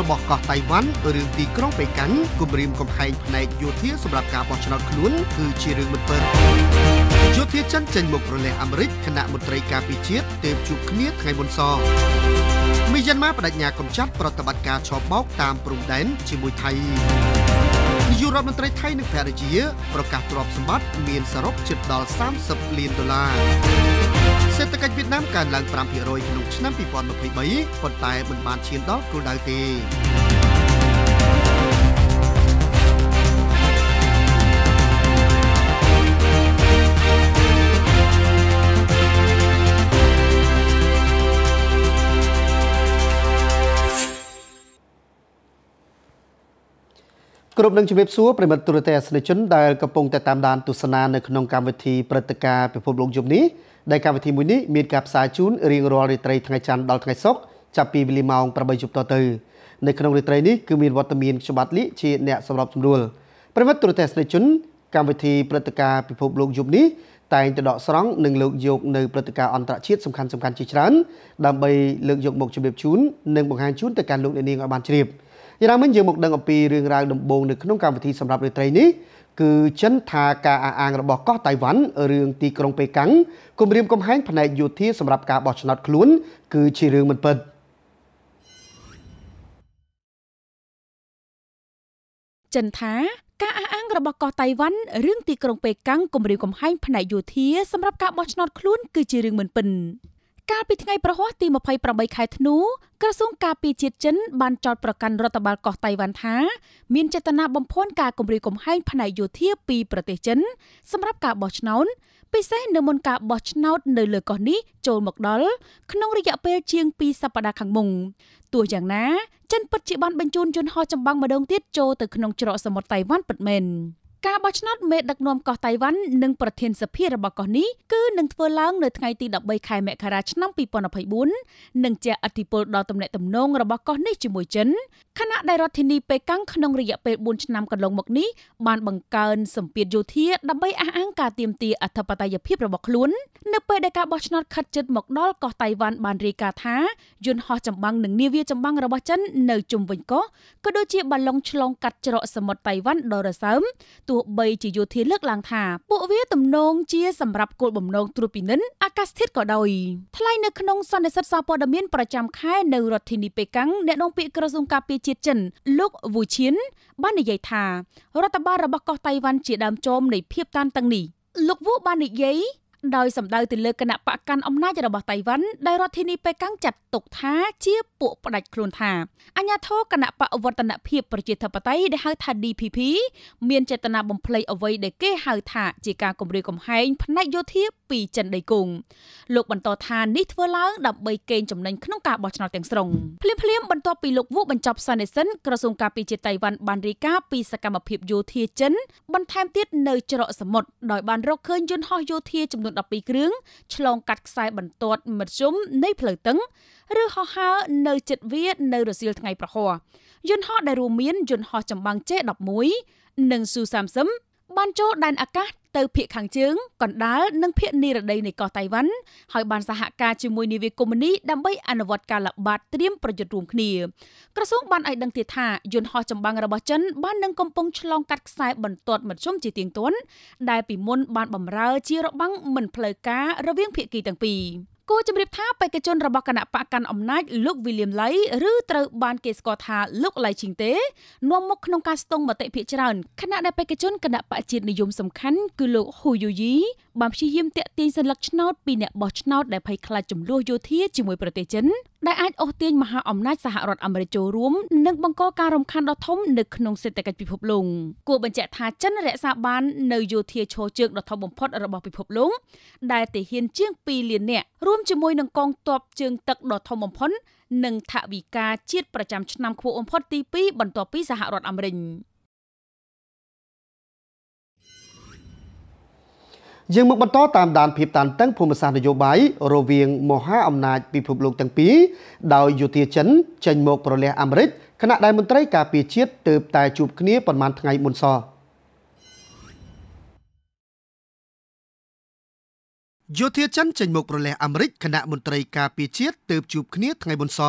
របស់កោះតៃវ៉ាន់រឿងទីក្រុងបេកាំងគម្រាមកំហែងផ្នែកយោធាសម្រាប់ការបោះឆ្នោតខ្លួនគឺជារឿងមិនពិតយោធាចិនចេញមកប្រលះអាមេរិកគណៈមន្ត្រីការពារជាតិទើបជួបគ្នាថ្ងៃមុនសមីយ៉ាន់ម៉ាបដិញ្ញាកំចាត់ប្រតិបត្តិការឆោបបោកតាមព្រំដែនជាមួយថៃនាយករដ្ឋមន្ត្រីថៃនិងភរិយាប្រកាសទ្រព្យសម្បត្តិមានសរុបជិតដល់30លានដុល្លារសេដ្ឋកិច្ចវៀតណាមកើនឡើង5%ក្នុងឆ្នាំ2023ប៉ុន្តែមិនបានឈានដល់គោលដៅទេក្រុមនឹងជំរាបសួរប្រិមិត្តទូរទស្សនិកជនដែលកំពុងតែតាមដានទស្សនានៅក្នុងកម្មវិធីព្រឹត្តិការណ៍ពិភពលោកយប់នេះដែលកម្មវិធីមួយនេះមានការផ្សាយជូនរៀងរាល់រាត្រីថ្ងៃច័ន្ទដល់ថ្ងៃសុក្រចាប់ពីវេលាម៉ោង8យប់តទៅនៅក្នុងរាត្រីនេះគឺមានវត្តមានខ្ញុំបាទលីជាអ្នកសម្របសម្រួលប្រិមិត្តទូរទស្សនិកជនកម្មវិធីព្រឹត្តិការណ៍ពិភពលោកយប់នេះតែងទៅដកស្រង់និងលើកយកនៅព្រឹត្តិការណ៍អន្តរជាតិសំខាន់ៗជាច្រើនដើម្បីលើកយកមកជម្រាបជូននិងបង្ហាញជូនទៅកាន់លោកអ្នកនាងឲ្យបានជ្រាប។យ៉ាងណាមិញយើងមកដឹងអំពីរឿងរ៉ាវដំបូងនៅក្នុងកម្មវិធីសម្រាប់រាត្រីនេះគឺចិនថាការអះអាងរបស់កោះតៃវ៉ាន់រឿងទីក្រុងប៉េកាំងគម្រាមកំហែងផ្នែកយោធាសម្រាប់ការបោះឆ្នោតខ្លួនគឺជារឿងមិនពិត។ចិនថាការអះអាងរបស់កោះតៃវ៉ាន់រឿងទីក្រុងប៉េកាំងគម្រាមកំហែងផ្នែកយោធាសម្រាប់ការបោះឆ្នោតខ្លួនគឺជារឿងមិនពិនកាលពីថ្ងៃប្រហ័សទី28ខែធ្នូក្រសួងការពារជាតិចិនបានចោទប្រកាន់រដ្ឋបាលកោះតៃវ៉ាន់ថាមានចេតនាបំភាន់ការគម្រាមកំហែងផ្នែកយោធាពីប្រទេសចិនសម្រាប់ការបោះឆ្នោតពិសេសនៅមុនការបោះឆ្នោតនៅលើកោះនេះចូលមកដល់ក្នុងរយៈពេលជាង2សប្តាហ៍ខាងមុនទោះយ៉ាងណាចិនពិតជាបានបញ្ជូនយន្តហោះចម្បាំងម្ដងទៀតចូលទៅក្នុងច្រកសមុទ្រតៃវ៉ាន់ពិតមែនការបោះឆ្នោតមេដឹកនាំកោះតៃវ៉ាន់និងប្រធានសភារបស់កោះនេះគឺនឹងធ្វើឡើងនៅថ្ងៃទី13ខែមករាឆ្នាំ2024និងជាអធិបុលដល់ទំនាក់ទំនងរបស់កោះនេះជាមួយចិនខណៈដែលរដ្ឋធានីប៉េកាំងក្នុងរយៈពេល4ឆ្នាំកន្លងមកនេះបានបង្កើនសម្ពាធយោធាដើម្បីអះអាងការទាមទារអធិបតេយ្យភាពរបស់ខ្លួននៅពេលដែលការបោះឆ្នោតខិតជិតមកដល់កោះតៃវ៉ាន់បានរាយការណ៍ថាយន្តហោះចម្បាំងនិងនាវាចម្បាំងរបស់ចិននៅជុំវិញកោះក៏ដូចជាបាឡុងឆ្លងកាត់ច្រកសមុទ្រតៃវ៉ាន់ដ៏រសើមទោះបីជាយោធាលើកឡើងថាពួកវាទំនងជាសម្រាប់គោលបំណងត្រួតពិនិត្យអាកាសធាតុក៏ដោយថ្លែងនៅក្នុងសន្និសីទសារព័ត៌មានប្រចាំខែនៅរដ្ឋធានីប៉េកាំងអ្នកនាំពាក្យក្រសួងការពារជាតិចិនលោកវូឈៀនបាននិយាយថារដ្ឋបាលរបស់កោះតៃវ៉ាន់ជាដើមចោមនៃភាពតានតឹងនេះលោកវូបាននិយាយដោយសម្ដៅទៅលើគណៈបកកាន់អំណាចរបស់តៃវ៉ាន់ដែលរដ្ឋធានីប៉េកាំងចាត់ទុកថាជាពួកផ្ដាច់ខ្លួនថាអញ្ញាធរគណៈបកវឌ្ឍនភាពប្រជាធិបតេយ្យដែលហៅថា DPP មានចេតនាបំភ្លៃអ្វីដែលគេហៅថាជាការគម្រាមកំហែងផ្នែកយោធា ពីចិនដីគង់លោកបន្តថានេះធ្វើឡើងដើម្បីកេងចំណេញក្នុងការបោះឆ្នោតទាំងស្រុងភ្លាមភ្លាមបន្ទាប់ពីលោកវូបញ្ចប់សន្និសិនក្រសួងការពារជាតិតៃវ៉ាន់បានរាយការណ៍ពីសកម្មភាពយោធាចិនបន្ថែមទៀតនៅច្រកសមុទ្រដោយបានរកឃើញយន្តហោះយោធាចំនួន12គ្រឿងឆ្លងកាត់ខ្សែបន្ទាត់មធ្យមនៃផ្លូវទឹកឬហោះហើរនៅជិតវានៅរសៀលថ្ងៃប្រហោះយន្តហោះដែលរួមមានយន្តហោះចម្បាំង J11 និង Su-30 បានចូលដែនអាកាសទៅភៀកខាងជើងកណ្ដាលនិងភៀកនិរដីនៃកោះតៃវ៉ាន់ហើយបានសហការជាមួយនាវាកុម្មុយនីដើម្បី អនុវត្តការល្បាតត្រៀមប្រយុទ្ធរួមគ្នា ក្រសួងបានឲ្យដឹងទៀតថាយន្តហោះចម្បាំងរបស់ចិនបាននឹងកំពុងឆ្លងកាត់ខ្សែបន្ទាត់មធ្យមជាទៀងទាត់ដែលពីមុនបានបំរើជារបាំងមិនផ្លូវការរវាងភាគីទាំងពីរគួរជម្រាបថាបេក្ខជនរបស់គណៈបកកាន់អំណាចលោកវីលៀមឡៃឬត្រូវបានគេស្គាល់ថាលោកឡៃឈីងទេនាំមុខក្នុងការស្ទង់មតិភាគច្រើនខណៈដែលបេក្ខជនគណៈបកជាតិនិយមសំខាន់គឺលោកហ៊ូយូយីបានព្យាយាមតាក់ទាញសัญลักษณ์ឆ្នោតពីអ្នកបោះឆ្នោតដែលភ័យខ្លាចចំនួនយោធាជាមួយប្រទេសចិនដែលអាចអូសទាញមហាអំណាចសហរដ្ឋអាមេរិកចូលរួមនិងបង្កការរំខានដ៏ធំនៅក្នុងសេដ្ឋកិច្ចពិភពលោកគួរបញ្ជាក់ថាចិនរក្សាបាននៅយោធាឈរជើងដ៏ធំបំផុតរបស់ពិភពលោកដែលទាហានជាង2លាននាក់រួមរួមជាមួយនឹងកងទ័ពជើងទឹកដ៏ធំបំផុតនិងថវិកាជាតិប្រចាំឆ្នាំខ្ពស់បំផុតទី2បន្ទាប់ពីសហរដ្ឋអាមេរិកយើងមកបន្តតាមដានភាពតានតឹងភូមិសាស្ត្រនយោបាយរវាងមហាអំណាចពិភពលោកទាំងពីរដោយយោធាចិនចេញមកប្រលះអាមេរិកខណៈដែលមន្ត្រីការពារជាតិទើបតែជួបគ្នាប្រមាណថ្ងៃមុនសោះ។យោធាចិនចេញមកប្រលះអាមេរិកគណៈមន្ត្រីការពារជាតិទើបជួបគ្នាថ្ងៃមុនស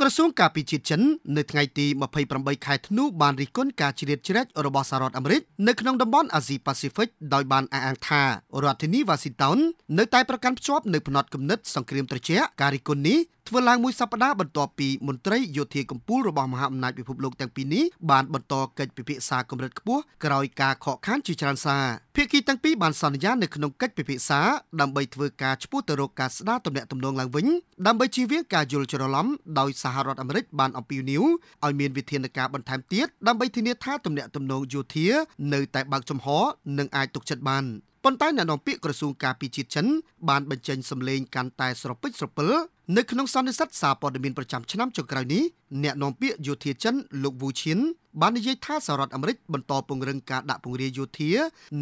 ក្រសួងការពារជាតិចិននៅថ្ងៃទី28ខែធ្នូបានរិះគន់ការជ្រៀតជ្រែករបស់សហរដ្ឋអាមេរិកនៅក្នុងតំបន់អាស៊ីប៉ាស៊ីហ្វិកដោយបានអះអាងថារដ្ឋធានីវ៉ាស៊ីនតោននៅតែប្រកាន់ភ្ជាប់នូវផ្នត់គំនិតសង្គ្រាមត្រជាការរិះគន់នេះធ្វើឡើងមួយសប្តាហ៍បន្ទាប់ពីមន្ត្រីយោធាកម្ពុជារបស់មហាអំណាចពិភពលោកទាំងពីរនេះបានបន្តកិច្ចពិភាក្សាកម្រិតខ្ពស់ក្រោយការខកខានជាច្រើនសារភាគីទាំងពីរបានសន្យានៅក្នុងកិច្ចពិភាក្សាដើម្បីធ្វើការឈ្មោះទៅរកការស្ដារទំនាក់ទំនងឡើងវិញដើម្បីជៀសវាងការយល់ច្រឡំដោយសហរដ្ឋអាមេរិកបានអំពាវនាវឲ្យមានវិធានការបន្ថែមទៀតដើម្បីធានាថាទំនាក់ទំនងយោធា នៅតែបើកចំហនិងអាចទុកចិត្តបាន។ប៉ុន្តែអ្នកនាំពាក្យក្រសួងការពារជាតិចិន បានបញ្ចេញសម្លេងកាន់តែស្រពិចស្រពិលនៅក្នុងសន្និសីទសារព័ត៌មានប្រចាំឆ្នាំចុងក្រោយនេះអ្នកនាំពាក្យយោធាចិនលោកវូឈៀនបាននិយាយថាសហរដ្ឋអាមេរិកបន្តពង្រឹងការដាក់ពង្រាយយោធា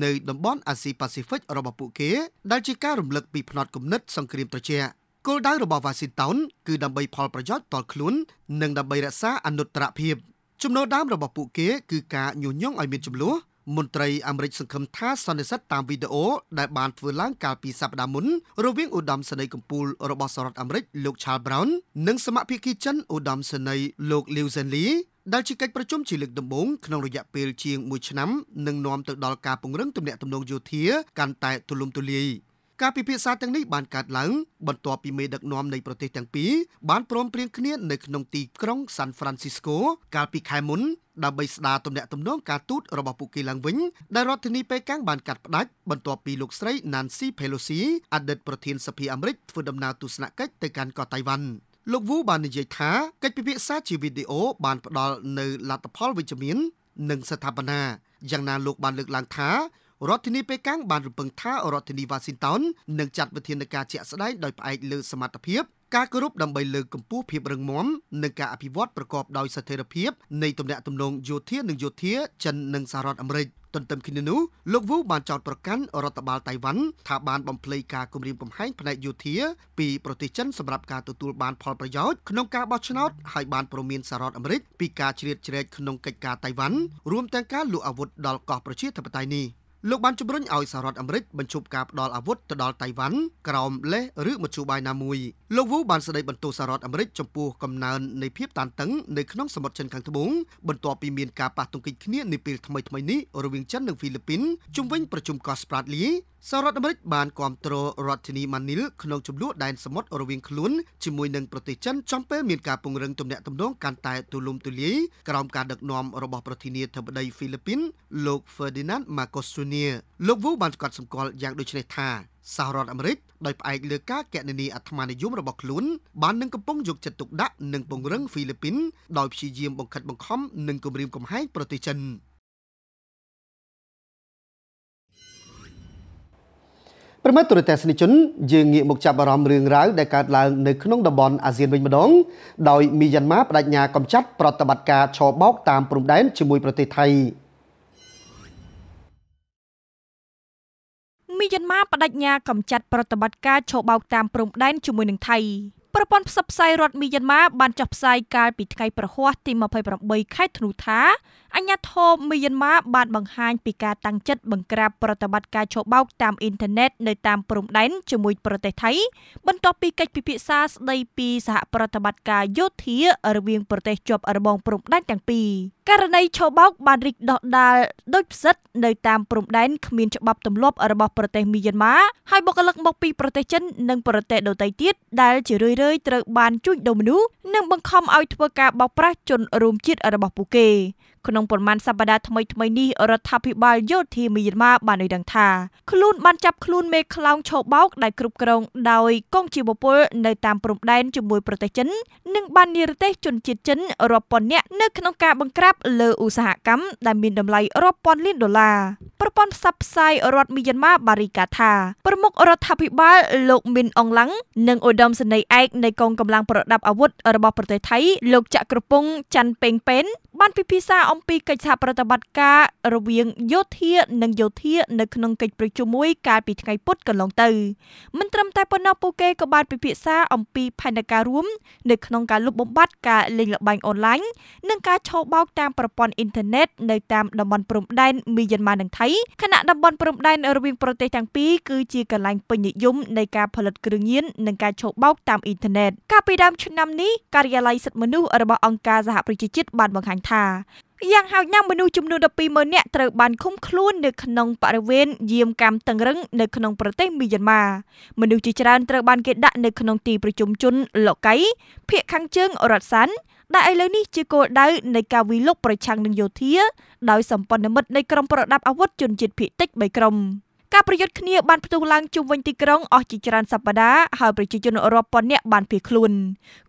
នៅតំបន់អាស៊ីប៉ាស៊ីហ្វិករបស់ពួកគេដែលជាការរំលឹកពីផ្នត់គំនិតសង្គ្រាមត្រជាក់គោលដៅរបស់ Washington គឺដើម្បីផលប្រយោជន៍តខ្លួននិងដើម្បីរក្សាអនុត្តរភាព ចំណូលដើមរបស់ពួកគេគឺការញុះញង់ឲ្យមានចំនួនមន្ត្រីអាមេរិកសង្ឃឹមថាសន្និសិទតាមវីដេអូដែលបានធ្វើឡើងកាលពីសប្តាហ៍មុនរវាងឧត្តមសេនីយ៍កម្ពុជារបស់សហរដ្ឋអាមេរិកលោក Charles Brown និងសមាភិកីចិនឧត្តមសេនីយ៍លោក Liu Zhenli ដែលជាកិច្ចប្រជុំជាលើកដំបូងក្នុងរយៈពេលជាង1ឆ្នាំនឹងនាំទៅដល់ការពង្រឹងទំនាក់ទំនងយោធាកាន់តែទូលំទូលាយ។ការពិភាក្សាទាំងនេះបានកើតឡើងបន្ទាប់ពីមេដឹកនាំនៃប្រទេសទាំងពីរបានព្រមព្រៀងគ្នានៅក្នុងទីក្រុង San Francisco កាលពីខែមុនដើម្បីស្ដារទំនាក់ទំនងការទូតរបស់ពួកគេឡើងវិញដែលរដ្ឋធានីប៉េកាំងបានកាត់ផ្ដាច់បន្ទាប់ពីលោកស្រី Nancy Pelosi អតីតប្រធានសភាអាមេរិកធ្វើដំណើរទស្សនកិច្ចទៅកាន់កោះតៃវ៉ាន់លោកវូបាននិយាយថាកិច្ចពិភាក្សាជាវីដេអូបានផ្ដល់នៅលទ្ធផលវិជ្ជមាននិងស្ថាបនាយ៉ាងណាលោកបានលើកឡើងថារដ្ឋធានីប៉េកាំងបានរំពឹងថារដ្ឋធានីវ៉ាស៊ីនតោននឹងចាត់វិធានការជាក់ស្ដែងដោយផ្អែកលើសមត្ថភាពការគោរពដើម្បីលើកកម្ពស់ភាពរឹងមាំនិងការអភិវឌ្ឍប្រកបដោយស្ថិរភាពនៃទំនាក់ទំនងយោធានិងយោធាចិននិងសហរដ្ឋអាមេរិកទន្ទឹមគ្នានោះលោកវូបានចោទប្រកាន់រដ្ឋបាលតៃវ៉ាន់ថាបានបំភ្លៃការគម្រាមកំហែងផ្នែកយោធាពីប្រទេសចិនសម្រាប់ការទទួលបានផលប្រយោជន៍ក្នុងការបោះឆ្នោតហើយបានព្រមានសហរដ្ឋអាមេរិកពីការជ្រៀតជ្រែកក្នុងកិច្ចការតៃវ៉ាន់រួមទាំងការលួចអាវុធដល់កោះប្រជាធិបតេយ្យនេះ។លោកបានជំរុញឲ្យសហរដ្ឋអាមេរិកបញ្ឈប់ការផ្តល់អាវុធទៅដល់តៃវ៉ាន់ក្រោមលេសឬមធ្យោបាយណាមួយលោកវូបានស្ដីបន្ទោសសហរដ្ឋអាមេរិកចំពោះកំណើននៃភាពតានតឹងនៅក្នុងសមុទ្រចិនខាងត្បូងបន្ទាប់ពីមានការប៉ះទង្គិចគ្នានាពេលថ្មីៗនេះរវាងចិននិងហ្វីលីពីនជុំវិញប្រជុំកោះ Spratly សហរដ្ឋអាមេរិកបានគ្រប់គ្រងរដ្ឋធានីម៉ានីលក្នុងចំនួនដែនសមុទ្ររវាងខ្លួនជាមួយនឹងប្រទេសចិនចំពេលមានការពង្រឹងទំនាក់ទំនងកាន់តែទូលំទូលាយក្រោមការដឹកនាំរបស់ប្រធានាធិបតីហ្វីលីពីនលោក Ferdinand Marcos Jr លោកវូបានកត់សម្គាល់យ៉ាងដូចនេះថាសហរដ្ឋអាមេរិកដោយផ្អែកលើការកណនីអាត្មានិយមរបស់ខ្លួនបាននឹងកំពុងយកចិត្តទុកដាក់និងពង្រឹងហ្វីលីពីនដោយព្យាយាមបង្ខិតបង្ខំនិងគម្រាមកំហែងប្រទេសចិន។ប្រិមត្តទរទស្សនិកជនយើងងាកមកចាប់អារម្មណ៍រឿងរ៉ាវដែលកើតឡើងនៅក្នុងតំបន់អាស៊ានវិញម្ដងដោយមីយ៉ាន់ម៉ាបដិញ្ញាកំចាត់ប្រតិបត្តិការឆោបោកតាមព្រំដែនជាមួយប្រទេសថៃមីយ៉ាន់ម៉ាបដិញ្ញាកំចាត់ប្រតិបត្តិការឆោបោកតាមព្រំដែនជាមួយនឹងថៃប្រព័ន្ធផ្សព្វផ្សាយរដ្ឋមីយ៉ាន់ម៉ាបានចុះផ្សាយកាលពីថ្ងៃប្រហ័សទី28ខែធ្នូថាអញ្ញាធមមីយ៉ាន់ម៉ាបានបង្ហាញពីការតាំងចិត្តបង្ក្រាបប្រតិបត្តិការឆោបោកតាមអ៊ីនធឺណិតនៅតាមព្រំដែនជាមួយ ប្រទេសថៃបន្ទាប់ពីកិច្ចពិភាក្សាស្ដីពីសហប្រតិបត្តិការយោធារវាងប្រទេសជាប់របងព្រំដែនទាំងពីរករណីឆោបោកបានរីកដុះដាលដោយផ្សិតនៅតាមព្រំដែនគ្មានច្បាប់ទម្លាប់របស់ប្រទេសមីយ៉ាន់ម៉ាហើយបុគ្គលិកមកពីប្រទេសចិននិងប្រទេសដទៃទៀតដែលជារឿយៗរឿយត្រូវបានជួញដូរមនុស្សនិងបង្ខំឲ្យធ្វើការបោកប្រាស់ជនរួមជាតិរបស់ពួកគេ។ក្នុងប៉ុន្មានសប្តាហ៍ថ្មីថ្មីនេះរដ្ឋាភិបាលយោធាមីយ៉ាន់ម៉ាបានឲ្យដឹងថាខ្លួនបានចាប់ខ្លួនមេខ្លោងឆោបោកដែលគ្រប់គ្រងដោយកងជីវពលនៅតាមព្រំដែនជាមួយប្រទេសចិននិងបាននិរទេសជនជាតិចិនរាប់ពាន់នាក់នៅក្នុងការបង្ក្រាបលើឧស្សាហកម្មដែលមានតម្លៃរាប់ពាន់លានដុល្លារប្រព័ន្ធផ្សព្វផ្សាយរដ្ឋមីយ៉ាន់ម៉ាបារីកាថាប្រមុខរដ្ឋាភិបាលលោកមីនអងឡាំងនិងឧត្តមសេនីយ៍ឯកនៃកងកម្លាំងប្រដាប់អាវុធរបស់ប្រទេសថៃលោកចាក់ក្រពងច័ន្ទពេងពេនបានពិភាក្សាអំពីកិច្ចសហប្រតិបត្តិការរវាងយោធានិងយោធា នៅក្នុងកិច្ចប្រជុំមួយកាលពីថ្ងៃពុធកន្លងទៅមិនត្រឹមតែប៉ុណ្ណោះពួកគេក៏បានពិភាក្សាអំពី ផែនការរួមនៅក្នុងការលុបបំបាត់ការលេងល្បែងអនឡាញនិងការឆោបោកតាមប្រព័ន្ធអ៊ីនធឺណិតនៅតាមតំបន់ព្រំដែនមីយ៉ាន់ម៉ានិងថៃខណៈតំបន់ព្រំដែនរវាងប្រទេសទាំងពីរគឺជាកន្លែងពេញនិយមនៃការផលិតគ្រឿងញៀននិងការឆោបោកតាមអ៊ីនធឺណិតកាលពីដើមឆ្នាំនេះការិយាល័យសិទ្ធិមនុស្សរបស់អង្គការសហប្រជាជាតិបានបង្ហាញថាយ៉ាងហោចណាស់មនុស្សចំនួន120000នាក់ត្រូវបានឃុំខ្លួននៅក្នុងបរិវេណយាមកម្មតឹងរឹងនៅក្នុងប្រទេសមីយ៉ាន់ម៉ាមនុស្សជាច្រើនត្រូវបានគេដាក់នៅក្នុង ទីប្រជុំជនលោកៃភៀកខាងជើងរដ្ឋសាន់ដែលឥឡូវនេះជាគោលដៅនៃការវិលុកប្រឆាំងនឹងយោធា ដោយសម្ព័ន្ធមិត្តនៃក្រុមប្រដាប់អាវុធជនជាតិភៀកតិច3ក្រុមការប្រយុទ្ធគ្នាបានផ្ទុះឡើងជុំវិញទីក្រុងអស់ជាច្រើនសប្តាហ៍ហើយប្រជាជនរាប់ពាន់នាក់បានភៀសខ្លួន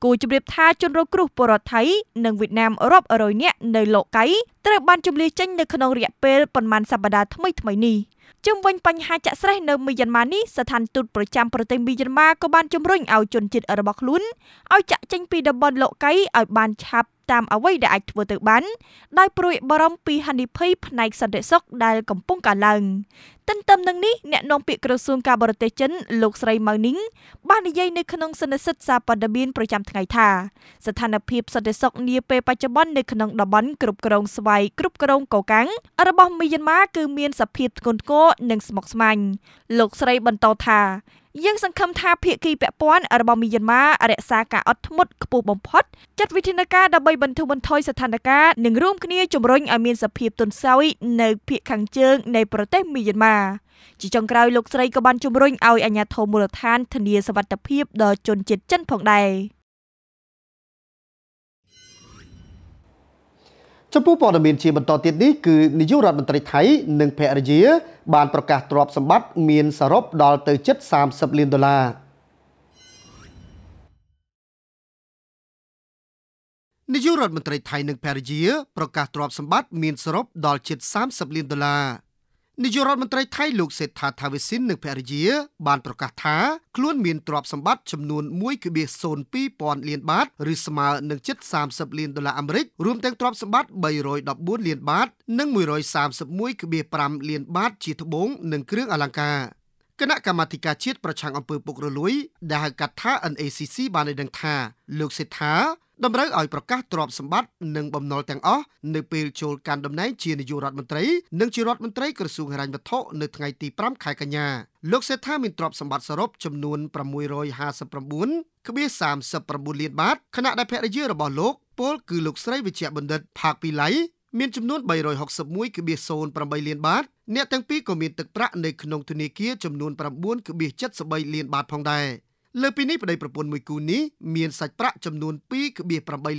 គូជម្រាបថាជនរងគ្រោះពលរដ្ឋថៃនិងវៀតណាមរាប់រយនាក់នៅលោកកៃត្រូវបានជម្លៀសចេញនៅក្នុងរយៈពេលប្រមាណសប្តាហ៍ថ្មីថ្មីនេះជុំវិញបញ្ហាចាក់ស្រេះនៅមីយ៉ាន់ម៉ានេះស្ថានទូតប្រចាំប្រទេសមីយ៉ាន់ម៉ាក៏បានជំរុញឲ្យជនជាតិរបស់ខ្លួនឲ្យចាក់ចេញពីតំបន់លោកីឲ្យបានឆាប់តាមអ្វីដែលអាចធ្វើទៅបាន ដោយព្រួយបារម្ភពីហានិភ័យផ្នែកសន្តិសុខដែលកំពុងកើនឡើងទន្ទឹមនឹងនេះអ្នកនាំពាក្យក្រសួងការបរទេសចិនលោកស្រីម៉ៅនីងបាននិយាយនៅក្នុងសន្និសីទសារព័ត៌មានប្រចាំថ្ងៃថាស្ថានភាពសន្តិសុខនាពេលបច្ចុប្បន្ននៅក្នុងតំបន់គ្រប់គ្រងស្វ័យយគ្រប់គ្រងកូកាំងរបស់មីយ៉ាន់ម៉ាគឺមានសភាពធ្ងន់ធ្ងរនិងស្មុគស្មាញលោកស្រីបន្តថាយើងសង្ឃឹមថាភាគីពាក់ព័ន្ធរបស់មីយ៉ាន់ម៉ារក្សាការអត់ធ្មត់ខ្ពស់បំផុតចាត់វិធានការដើម្បីបន្ធូរបន្ថយស្ថានភាពនិងរួមគ្នាជំរុញឲ្យមានសភាពទន់ស្អុយនៅភាគខាងជើងនៃប្រទេសមីយ៉ាន់ម៉ាជាចុងក្រោយលោកស្រីក៏បានជំរុញឲ្យអាជ្ញាធរមូលដ្ឋានធានាសវត្ថិភាពដល់ជនជាតិចិនផងដែរ។ចំពោះព័ត៌មាន ជាបន្តទៀតនេះគឺនាយករដ្ឋមន្ត្រីថៃនិងភរិយាបានប្រកាសទ្រព្យសម្បត្តិមានសរុបដល់ទៅជិត30លានដុល្លារនាយករដ្ឋមន្ត្រីថៃនិងភរិយាប្រកាសទ្រព្យសម្បត្តិមានសរុបដល់ជិត30លានដុល្លារនាយករដ្ឋមន្ត្រីថៃលោកសេដ្ឋាថាវិសិននិងភរិយាបានប្រកាសថាខ្លួនមានទ្រព្យសម្បត្តិចំនួន1.02ពាន់លានបាតឬស្មើនឹងជិត30លានដុល្លារអាមេរិករួមទាំងទ្រព្យសម្បត្តិ314លានបាតនិង131.5លានបាតជាត្បូងនិងគ្រឿងអលង្ការគណៈកម្មាធិការជាតិប្រឆាំងអំពើពុករលួយដែលហៅកាត់ថា NACC បានឲ្យដឹងថាលោកសេដ្ឋាតម្រូវឲ្យប្រកាសទ្រព្យសម្បត្តិនិងបំណុលទាំងអស់នៅពេលចូលកាន់តំណែងជានាយករដ្ឋមន្ត្រីនិងជារដ្ឋមន្ត្រីក្រសួងហិរញ្ញវត្ថុនៅថ្ងៃទី5ខែកញ្ញាលោកសេដ្ឋាមានទ្រព្យសម្បត្តិសរុបចំនួន659.39លានបាតខណៈដែលភរិយារបស់លោកពលគឺលោកស្រីវិជ្ជបណ្ឌិតផាកពីឡៃមានចំនួន361.08លានបាតអ្នកទាំងពីរក៏មានទឹកប្រាក់នៅក្នុងធនាគារចំនួន9.73លានបាតផងដែរលើពីនេះប្តីប្រពន្ធមួយគូនេះមានសាច់ប្រាក់ចំនួន2.8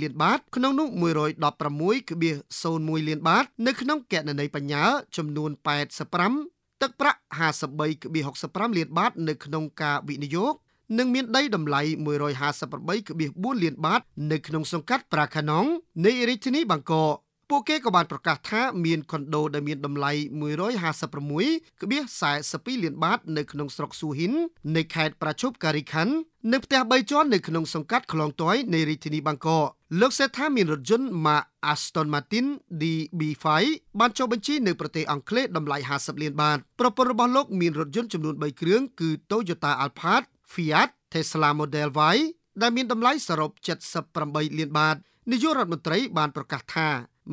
លានបាតក្នុងនោះ116.01លានបាតនៅក្នុងគណនីបញ្ញាចំនួន85ទឹកប្រាក់53.65លានបាតនៅក្នុងការវិនិយោគនិងមានដីតម្លៃ158.4លានបាតនៅក្នុងសង្កាត់ប្រាខាណងនៃរាជធានីបាងកកពួកគេក៏បានប្រកាសថាមានខុនដូដែលមានតម្លៃ156.42លានបាតនៅក្នុងស្រុកស៊ូហ៊ីននៃខេត្តប្រជុបការីខាន់និងផ្ទះ3ជាន់នៅក្នុងសង្កាត់ខ្លងតយនៃរាជធានីបាងកកលោកសេដ្ឋាមានរថយន្ត Mac Aston Martin DB5 បានចុះបញ្ជីនៅប្រទេសអង់គ្លេសតម្លៃ50លានបាតប្រពន្ធរបស់លោកមានរថយន្តចំនួន3គ្រឿងគឺ Toyota Alphard Fiat Tesla Model Y ដែលមានតម្លៃសរុប78លានបាតនាយករដ្ឋមន្ត្រីបានប្រកាសថា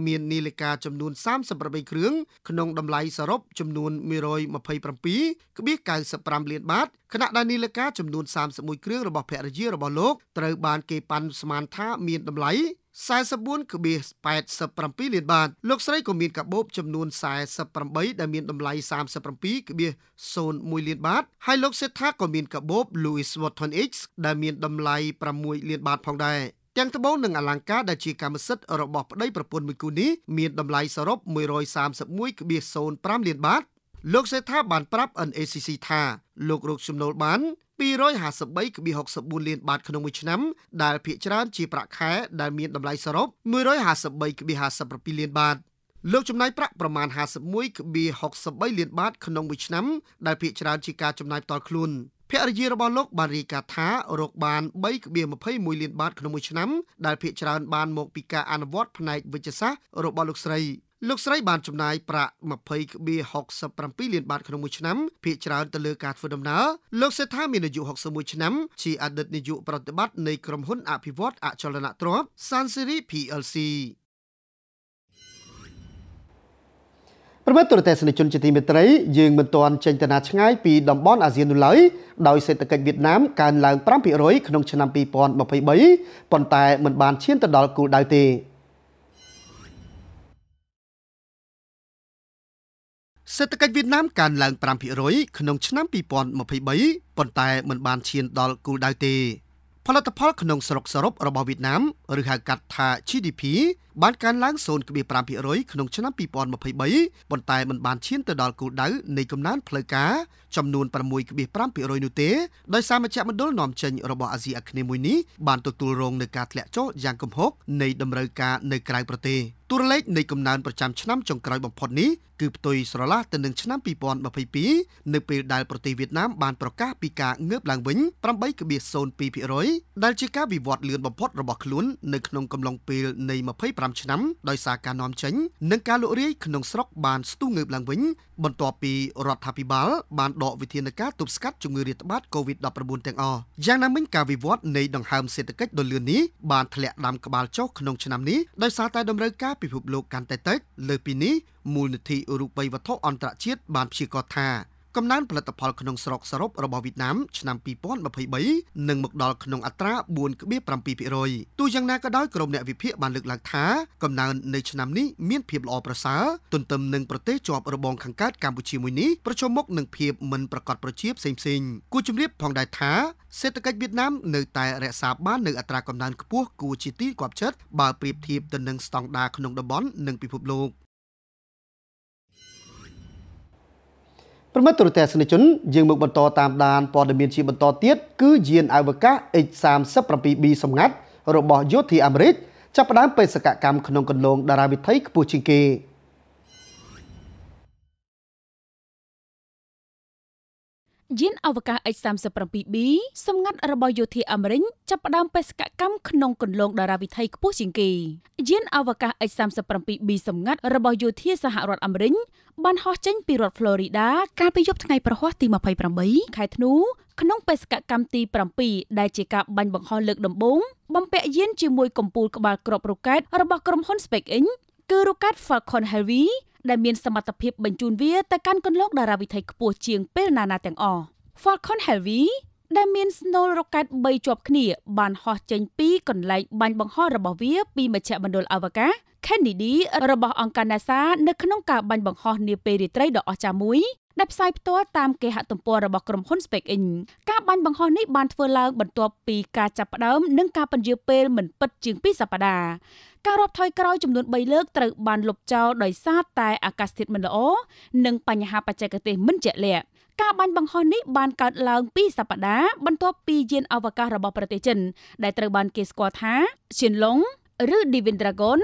មាននីលិកាចំនួន38គ្រឿងក្នុងតម្លៃសរុបចំនួន127.95លានបាតខណៈដែលនីលិកាចំនួន31គ្រឿងរបស់ភរិយារបស់លោកត្រូវបាន គេប៉ាន់ស្មានថាមានតម្លៃ44.87លានបាតលោកស្រីក៏មានកាបូបចំនួន48ដែលមានតម្លៃ37.01លានបាត ហើយលោកសេដ្ឋាក៏មានកាបូប Louis Vuitton X ដែលមានតម្លៃ6លានបាតផងដែរ។ទាំងត្បូងនិងអលង្ការដែលជាកម្មសិទ្ធិរបស់ប្តីប្រពន្ធមួយគូនេះមានតម្លៃសរុប131.05លានបាត លោក សេដ្ឋាបានប្រាប់ NACC ថា លោករកចំណូលបាន253.64លានបាត ក្នុងមួយឆ្នាំដែលភាគច្រើនជាប្រាក់ខែដែលមានតម្លៃសរុប153.57លានបាតលោកចំណាយប្រាក់ប្រមាណ51.63លានបាតក្នុងមួយឆ្នាំដែលភាគច្រើនជាការចំណាយផ្ទាល់ខ្លួន។ភរិយារបស់លោកបានរាយការណ៍ថារកបាន3.21លានបាតក្នុងមួយឆ្នាំដែលភាគច្រើនបានមកពីការអនុវត្តផ្នែកវិជ្ជសាស្ត្ររបស់លោកស្រី លោកស្រីបានចំណាយប្រាក់20.67លានបាតក្នុងមួយឆ្នាំភាគច្រើនទៅលើការធ្វើដំណើរលោកសេដ្ឋាមានអាយុ61ឆ្នាំជាអតីតនាយកប្រតិបត្តិនៃក្រុមហ៊ុនអភិវឌ្ឍអចលនទ្រព្យ Sansiri PLC ប្រិមត្តទូរទស្សនិកជនជាទីមេត្រីយើងមិនទាន់ចេញដំណើរឆ្ងាយពីតំបន់អាស៊ាននោះឡើយដោយសេដ្ឋកិច្ចវៀតណាមកើនឡើង5%ក្នុងឆ្នាំ2023ប៉ុន្តែមិនបានឈានទៅដល់គោលដៅទេសេដ្ឋកិច្ចវៀតណាមកើនឡើង5%ក្នុងឆ្នាំ2023ប៉ុន្តែមិនបានឈានដល់គោលដៅទេផលិតផលក្នុងស្រុកសរុបរបស់វៀតណាមឬហៅកាត់ថា GDP បានកើនឡើង0.5%ក្នុងឆ្នាំ2023ប៉ុន្តែមិនបានឈានទៅដល់គោលដៅនៃកំណើនផ្លូវការចំនួន6.5%នោះទេដោយសារមជ្ឈមណ្ឌលនាំចេញរបស់អាស៊ីអាគ្នេយ៍មួយនេះបានទទួលរងនឹងការធ្លាក់ចុះយ៉ាងគំហុកនៃតម្រូវការនៅក្រៅប្រទេសតួលេខនៃកំណើនប្រចាំឆ្នាំចុងក្រោយបំផុតនេះគឺផ្ទុយស្រឡះទៅនឹងឆ្នាំ2022នៅពេលដែលប្រទេសវៀតណាមបានប្រកាសពីការងើបឡើងវិញ8.02%ដែលជាការវិវត្តលឿនបំផុតរបស់ខ្លួននៅក្នុងកំឡុងពេលនៃ15ឆ្នាំដោយសារការនាំចេញនិងការលក់រាយក្នុងស្រុកបានស្ទុះងើបឡើងវិញបន្ទាប់ពីរដ្ឋាភិបាលបានដកវិធានការទប់ស្កាត់ជំងឺរាតត្បាត COVID-19 ទាំងអស់យ៉ាងណាមិញការវិវត្តនៃដង្ហើមសេដ្ឋកិច្ចដ៏លឿននេះបានធ្លាក់ដាំក្បាលចុះក្នុងឆ្នាំនេះដោយសារតែតម្រូវការពិភពលោកកាន់តែតិចលើពីនេះមូលនិធិរូបិយវត្ថុអន្តរជាតិបានព្យាករថាកំណើនផលិតផលក្នុងស្រុកសរុបរបស់វៀតណាមឆ្នាំ2023នឹងមកដល់ក្នុងអត្រា4.7%ទោះយ៉ាងណាក៏ដោយក្រុមអ្នកវិភាគបានលើកឡើងថាកំណើននៅឆ្នាំនេះមានភាពល្អប្រសើរទន្ទឹមនឹងប្រទេសជាប់របងខាងកើតកម្ពុជាមួយនេះប្រឈមមុខនឹងភាពមិនប្រកបប្រជាផ្សេងៗគួរជំរាបផងដែរថាសេដ្ឋកិច្ចវៀតណាមនៅតែរក្សាបាននៅអត្រាកំណើនខ្ពស់គួរជាទីគាប់ចិត្តបើប្រៀបធៀបទៅនឹងស្តង់ដារក្នុងតំបន់និងពិភពលោក។ប្រមិត្តទូរទស្សនិកជនយើងមកបន្តតាមដានព័ត៌មានជាបន្តទៀតគឺយានអវកាស H37B សម្ងាត់របស់យោធាអាមេរិកចាប់ផ្ដើមបេសកកម្មក្នុងគន្លងតារាវិថីខ្ពស់ជាងគេ។យានអវកាស X-37B សម្ងាត់របស់យោធាអាមេរិកចាប់ផ្ដើមបេសកកម្មក្នុងគន្លងតារាវិថីខ្ពស់ជាងគេយានអវកាស X-37B សម្ងាត់របស់យោធាសហរដ្ឋអាមេរិកបានហោះចេញពីរដ្ឋ Florida កាលពីយប់ថ្ងៃប្រហ័សទី28ខែធ្នូក្នុងបេសកកម្មទី7ដែលជាការបាញ់បង្ហោះលើកដំបូងបំពាក់យានជាមួយកំពូលក្បាលគ្រាប់រ៉ុកែតរបស់ក្រុមហ៊ុន SpaceX គឺរ៉ុកែត Falcon Heavy ដែលមានសមត្ថភាពបញ្ជូនវាទៅកាន់គន្លងតារាវិថីខ្ពស់ជាងពេលណាណាទាំងអស់ Falcon Heavy ដែលមានស្នូលរ៉ុកែត3ជាប់គ្នាបានហោះចេញពីកន្លែងបាញ់បង្ហោះរបស់វាពីមជ្ឈមណ្ឌលអវកាស Kennedy របស់អង្គការ NASA នៅក្នុងការបាញ់បង្ហោះនាពេលរាត្រីដ៏អស្ចារ្យមួយដែលផ្សាយផ្ទាល់តាមគេហទំព័ររបស់ក្រុមហ៊ុន SpaceX ការបាញ់បង្ហោះនេះបានធ្វើឡើងបន្ទាប់ពីការចាប់ផ្ដើមនិងការពន្យាពេលមិនពិតជាង2សប្តាហ៍ការរាប់ថយក្រោយចំនួន3លើកត្រូវបានលុបចោលដោយសារតែអាកាសធាតុមិនល្អនិងបញ្ហាបច្ចេកទេសមិនជាក់លាក់ការបាញ់បង្ហោះនេះបានកើតឡើងពីសប្តាហ៍បន្ទាប់ពីយានអវកាសរបស់ប្រទេសចិនដែលត្រូវបានគេស្គាល់ថាឈៀនឡុងឬ Divin Dragon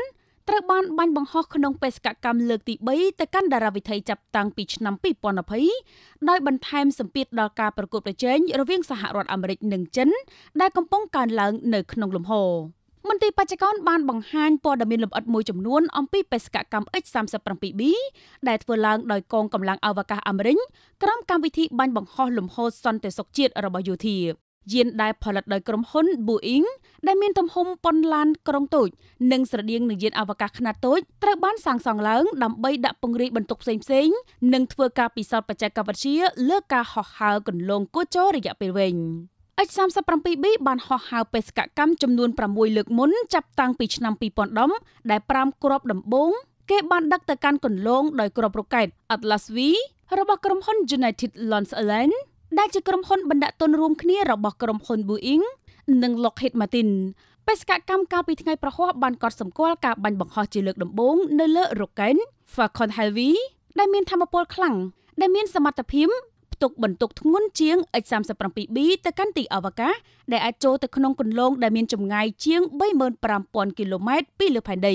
ត្រូវបានបាញ់បង្ហោះក្នុងបេសកកម្មលើកទី3ទៅកាន់តារាវិថីចាប់តាំងពីឆ្នាំ2020ដោយបន្ថែមសម្ពាធដល់ការប្រកួតប្រជែងរវាង សហរដ្ឋអាមេរិកនិងចិនដែលកំពុងកើនឡើង នៅក្នុងលំហ។មន្ត្រីបច្ចកនបានបង្ហាញព័ត៌មានលម្អិតមួយចំនួនអំពីបេសកកម្ម X37B ដែលធ្វើឡើងដោយកងកម្លាំងអវកាសអាមេរិកក្រោមកម្មវិធីបាញ់បង្ហោះលំហោសន្តិសុខជាតិរបស់យោធាយានដែលផលិតដោយក្រុមហ៊ុន Boeing ដែលមានទំហំប៉ុនឡានក្រុងតូច និងស្រដៀងនឹងយានអវកាសខ្នាតតូចត្រូវបានសាងសង់ឡើងដើម្បីដាក់ពង្រាយបន្ទុកផ្សេងៗនិងធ្វើការពិសោធន៍បច្ចេកវិទ្យាលើការហោះហើរគន្លងគូចររយៈពេលវែង H37B បានហោះហើរបេសកកម្មចំនួន6លើកមុនចាប់តាំងពីឆ្នាំ2010ដែល5គ្រាប់ដំបូងគេបានដឹកទៅកាន់កន្លងដោយគ្រាប់រ៉ុកែត Atlas V របស់ក្រុមហ៊ុន United Launch Alliance ដែលជាក្រុមហ៊ុនបណ្ដាក់ទុនរួមគ្នារបស់ក្រុមហ៊ុន Boeing និង Lockheed Martin បេសកកម្មកាលពីថ្ងៃប្រហោះបានកត់សម្គាល់ការបាញ់បង្ហោះជាលើកដំបូងនៅលើរ៉ុកែត Falcon Heavy ដែលមានធមពលខ្លាំងដែលមានសមត្ថភាពទុកបន្ទុកធ្ងន់ជាង H37B ទៅកាន់ទីអវកាសដែលអាចចូលទៅក្នុងគន្លងដែលមានចម្ងាយជាង35000គីឡូម៉ែត្រពីលើផែនដី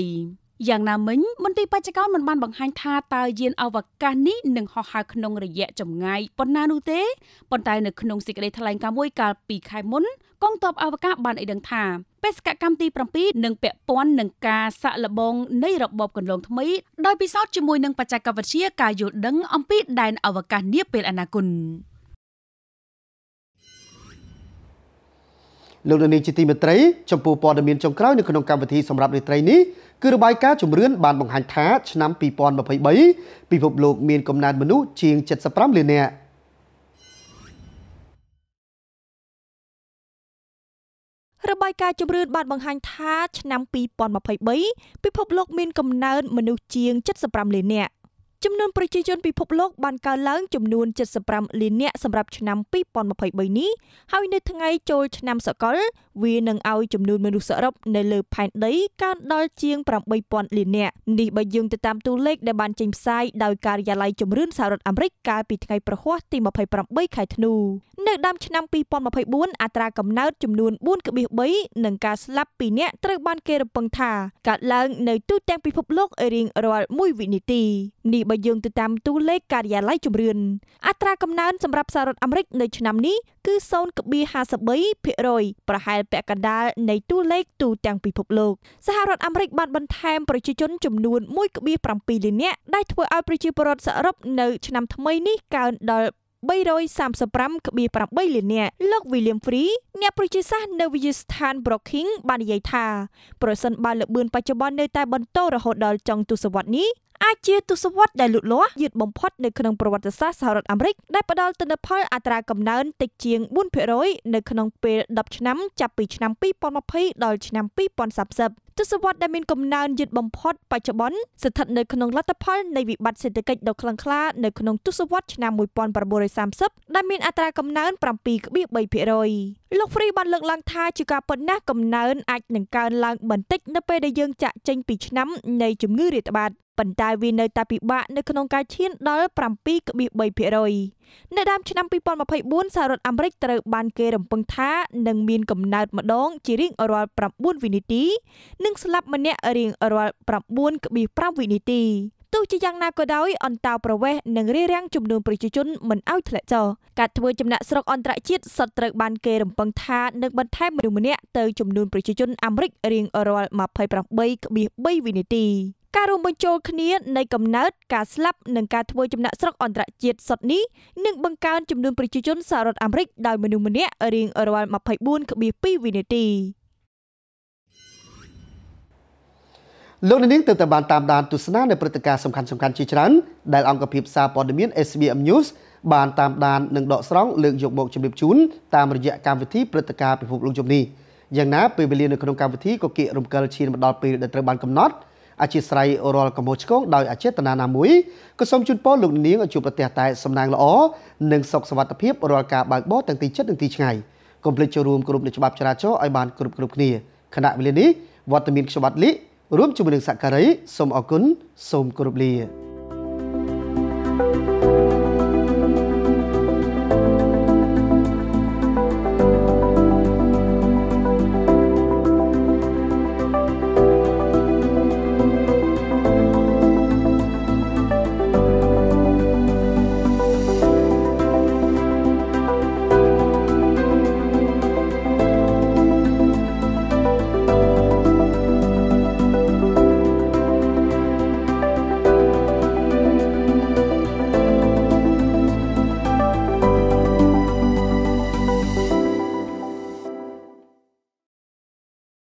យ៉ាងណាមិញមន្ត្រីបច្ចកោមិនបានបង្ហាញថាតើយានអវកាសនេះនឹងហោះហើរក្នុងរយៈចម្ងាយប៉ុណ្ណានោះទេប៉ុន្តែនៅក្នុងសេចក្តីថ្លែងការណ៍មួយ កាលពីខែមុនកងទ័ពអវកាសបានឲ្យដឹងថាបេសកកម្មទី7នឹងពាក់ព័ន្ធនឹងការសាក់លបង នៃរបបកន្លងថ្មីដោយពិសោធន៍ជាមួយនឹងបច្ចេកវិទ្យាការយល់ដឹងអំពីដែនអវកាសនាពេលអនាគតលោកនាងជាទីមេត្រីចំពោះព័ត៌មានចុងក្រោយនៅក្នុងកម្មវិធីសម្រាប់រាត្រីនេះគឺរបាយការណ៍ជំរឿនបានបង្ហាញថា ឆ្នាំ2023ពិភពលោកមានកំណើនមនុស្សជាង75លាននាក់ការជំរឿនបានបង្ហាញថាឆ្នាំ2023ពិភពលោកមានកំណើនមនុស្សជាង75លាននាក់ចំនួនប្រជាជនពិភពលោកបានកើនឡើងចំនួន75លាននាក់សម្រាប់ឆ្នាំ2023នេះហើយនៅថ្ងៃចូលឆ្នាំសកលវានឹងឲ្យចំនួនមនុស្សសរុបនៅលើផែនដីកើនដល់ជាង8000លាននាក់នេះបើយោងទៅតាមតួលេខដែលបានចេញផ្សាយដោយការិយាល័យជំរឿនសហរដ្ឋអាមេរិកកាលពីថ្ងៃប្រហ័សទី28ខែធ្នូនៅដើមឆ្នាំ2024អត្រាកំណើតចំនួន4.3និងការស្លាប់2នាក់ត្រូវបានគេរំពឹងថាកើតឡើង នៅទូទាំងពិភពលោករៀងរាល់1វិនាទីនេះបើយោងទៅតាមតួលេខការិយាល័យជំរឿនអត្រាកំណើតសម្រាប់សហរដ្ឋអាមេរិកនៅឆ្នាំនេះគឺ0.53%ប្រហែលពាក់កណ្ដាលនៃតួលេខទូទាំងពិភពលោកសហរដ្ឋអាមេរិកបានបន្ថែមប្រជាជនចំនួន1.7លាននាក់ដែលធ្វើឲ្យប្រជាពលរដ្ឋសរុបនៅឆ្នាំថ្មីនេះកើនដល់335.8លាននាក់លោក William Free អ្នកប្រជាសាស្ត្រនៅវិទ្យាស្ថាន Brookings បាននិយាយថាប្រសិនបើល្បឿនបច្ចុប្បន្ននៅតែបន្តរហូតដល់ចុងទសវត្សរ៍នេះអាចជាទស្សវត្សដែលលូតលាស់យឺតបំផុតនៅក្នុងប្រវត្តិសាស្ត្រសហរដ្ឋអាមេរិកដែលផ្ដល់ទិន្នផលអត្រាកំណើនតិចជាង4%នៅក្នុងពេល10ឆ្នាំ ចាប់ពីឆ្នាំ2020ដល់ឆ្នាំ2030ទស្សវត្សដែលមានកំណើនយឺតបំផុតបច្ចុប្បន្នស្ថិតនៅក្នុងលទ្ធផលនៃវិបត្តិសេដ្ឋកិច្ចដ៏ខ្លាំងក្លា នៅក្នុងទស្សវត្សឆ្នាំ1930ដែលមានអត្រាកំណើន7.3%លោកហ្វ្រីបានលើកឡើងថាជាការប៉ុណ្ណាកំណើនអាចនឹងកើនឡើងបន្តិចនៅពេលដែលយើងចាក់ចេញពីឆ្នាំនៃជំងឺរាតត្បាតប៉ុន្តែវានៅតែពិបាកនៅក្នុងការឈានដល់7.3%នៅដើមឆ្នាំ2024សហរដ្ឋអាមេរិកត្រូវបានគេរំពឹងថានឹងមានកំណើតម្ដងជារៀងរាល់9វិនាទីនិងស្លាប់ម្នាក់រៀងរាល់9.5វិនាទីទោះជាយ៉ាងណាក៏ដោយអន្តោប្រវេសន៍និងរារាំងចំនួនប្រជាជនមិនឲ្យធ្លាក់ចុះការធ្វើចំណាក់ស្រុកអន្តរជាតិសុទ្ធត្រូវបានគេរំពឹងថានឹងបន្ថែមមនុស្សម្នាក់ទៅចំនួនប្រជាជនអាមេរិករៀងរាល់28.3វិនាទីការរួមបញ្ចូលគ្នានៃកំណើតការស្លាប់និងការធ្វើចំណាក់ស្រុកអន្តរជាតិសុទ្ធនេះនឹងបង្កើនចំនួនប្រជាជនសហរដ្ឋអាមេរិកដោយមនុស្សម្នាក់រៀងរាល់24.2វិនាទីលោកនាងទើបតែបានតាមដានទស្សនានៅព្រឹត្តិការណ៍សំខាន់ៗជាច្រើនដែលអង្គភាពសារព័ត៌មាន SBM News បានតាមដាននិងដកស្រង់លើកយកមកជម្រាបជូនតាមរយៈកម្មវិធីព្រឹត្តិការណ៍ពិភពលោកជុំនេះយ៉ាងណាពេលវេលានៅក្នុងកម្មវិធីក៏គៀករំកិលឈានមកដល់ពេលដែលត្រូវបានកំណត់អធិស្ឋៃអូរ៉លកម្ពុជាឆ្កងដោយអចេតនាណាមួយក៏សូមជូនពរលោកនាងឲ្យជួបប្រទះតែសំណាងល្អនិងសុខសวัสดิភាពរាល់ការបើកបរទាំងទីចិត្តនិងទីឆ្ងាយកុំភ្លេចចូលរួមគ្រប់នៅច្បាប់ចរាចរណ៍ឲ្យបានគ្រប់គ្រប់គ្នាខណៈវេលានេះវត្តមានខ្ញុំបាទលីរួមជាមួយនឹងសក្ការីសូមអរគុណសូមគោរពលា